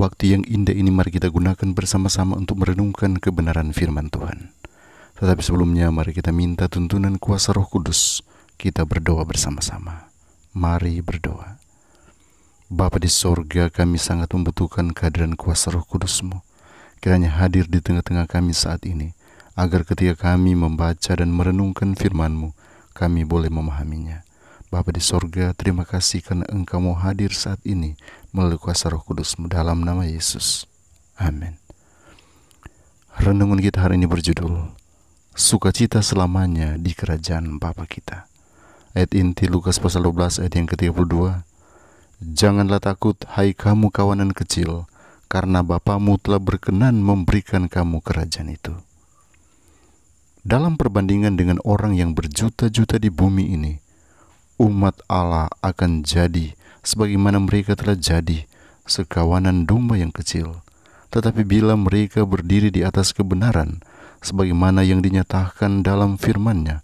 Waktu yang indah ini mari kita gunakan bersama-sama untuk merenungkan kebenaran firman Tuhan. Tetapi sebelumnya mari kita minta tuntunan kuasa roh kudus. Kita berdoa bersama-sama. Mari berdoa. Bapa di sorga kami sangat membutuhkan kehadiran kuasa roh kudusmu. Kiranya hadir di tengah-tengah kami saat ini. Agar ketika kami membaca dan merenungkan firmanmu, kami boleh memahaminya. Bapa di sorga, terima kasih karena Engkau mau hadir saat ini melalui kuasa roh kudus dalam nama Yesus. Amin. Renungan kita hari ini berjudul Sukacita selamanya di kerajaan Bapa kita. Ayat inti Lukas pasal 12 ayat yang ke-32. Janganlah takut hai kamu kawanan kecil, karena Bapamu telah berkenan memberikan kamu kerajaan itu. Dalam perbandingan dengan orang yang berjuta-juta di bumi ini, umat Allah akan jadi sebagaimana mereka telah jadi sekawanan domba yang kecil. Tetapi bila mereka berdiri di atas kebenaran, sebagaimana yang dinyatakan dalam firman-Nya,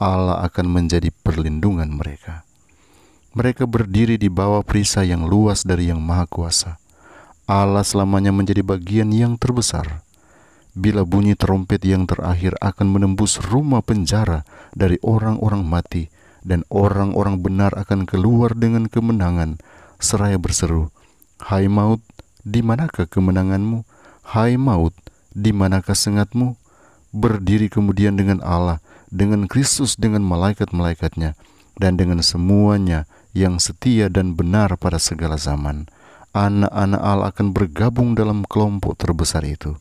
Allah akan menjadi perlindungan mereka. Mereka berdiri di bawah perisai yang luas dari Yang Maha Kuasa. Allah selamanya menjadi bagian yang terbesar. Bila bunyi terompet yang terakhir akan menembus rumah penjara dari orang-orang mati, dan orang-orang benar akan keluar dengan kemenangan, seraya berseru, Hai maut, di manakah kemenanganmu? Hai maut, di manakah sengatmu? Berdiri kemudian dengan Allah, dengan Kristus, dengan malaikat-malaikatnya, dan dengan semuanya yang setia dan benar pada segala zaman. Anak-anak Allah akan bergabung dalam kelompok terbesar itu.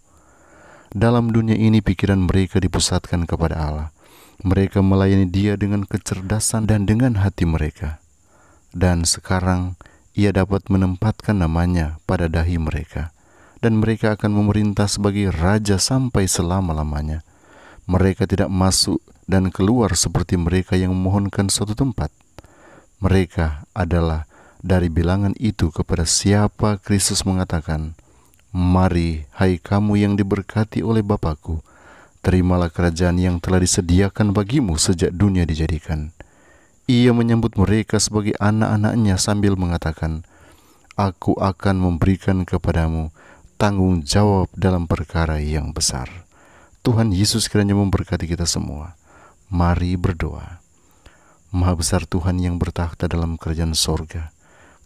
Dalam dunia ini pikiran mereka dipusatkan kepada Allah mereka melayani dia dengan kecerdasan dan dengan hati mereka. Dan sekarang ia dapat menempatkan namanya pada dahi mereka. Dan mereka akan memerintah sebagai raja sampai selama-lamanya. Mereka tidak masuk dan keluar seperti mereka yang memohonkan suatu tempat. Mereka adalah dari bilangan itu kepada siapa Kristus mengatakan, Mari, hai kamu yang diberkati oleh Bapakku, Terimalah kerajaan yang telah disediakan bagimu sejak dunia dijadikan. Ia menyambut mereka sebagai anak-anaknya sambil mengatakan, Aku akan memberikan kepadamu tanggung jawab dalam perkara yang besar. Tuhan Yesus kiranya memberkati kita semua. Mari berdoa. Maha besar Tuhan yang bertahta dalam kerajaan sorga.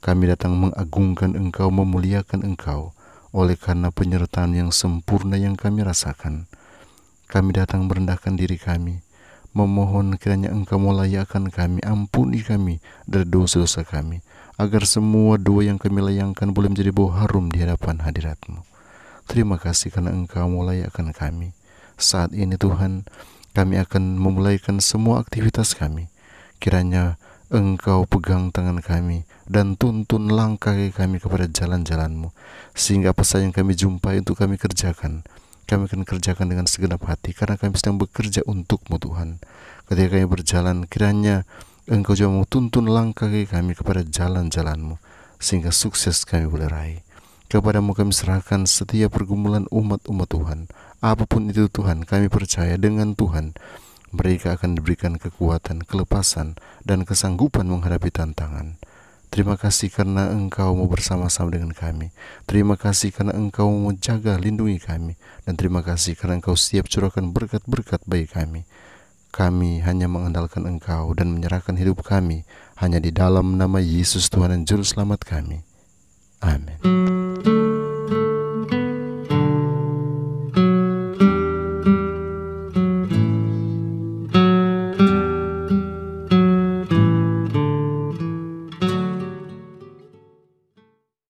Kami datang mengagungkan Engkau, memuliakan Engkau, oleh karena penyertaan yang sempurna yang kami rasakan. Kami datang merendahkan diri kami, memohon kiranya Engkau melayakan kami, ampuni kami dari dosa-dosa kami, agar semua doa yang kami layangkan boleh menjadi bau harum di hadapan hadiratmu. Terima kasih karena Engkau melayakan kami. Saat ini Tuhan, kami akan memulaikan semua aktivitas kami. Kiranya Engkau pegang tangan kami dan tuntun langkah kami kepada jalan-jalanmu, sehingga apa yang kami jumpai untuk kami kerjakan, kami akan kerjakan dengan segenap hati karena kami sedang bekerja untukmu Tuhan ketika kami berjalan kiranya engkau juga mau tuntun langkah kami kepada jalan-jalanmu sehingga sukses kami boleh raih kepadamu kami serahkan setiap pergumulan umat-umat Tuhan apapun itu Tuhan kami percaya dengan Tuhan mereka akan diberikan kekuatan, kelepasan, dan kesanggupan menghadapi tantangan. Terima kasih karena Engkau mau bersama-sama dengan kami. Terima kasih karena Engkau mau jaga, lindungi kami. Dan terima kasih karena Engkau siap curahkan berkat-berkat bagi kami. Kami hanya mengandalkan Engkau dan menyerahkan hidup kami hanya di dalam nama Yesus Tuhan dan Juru Selamat kami. Amin.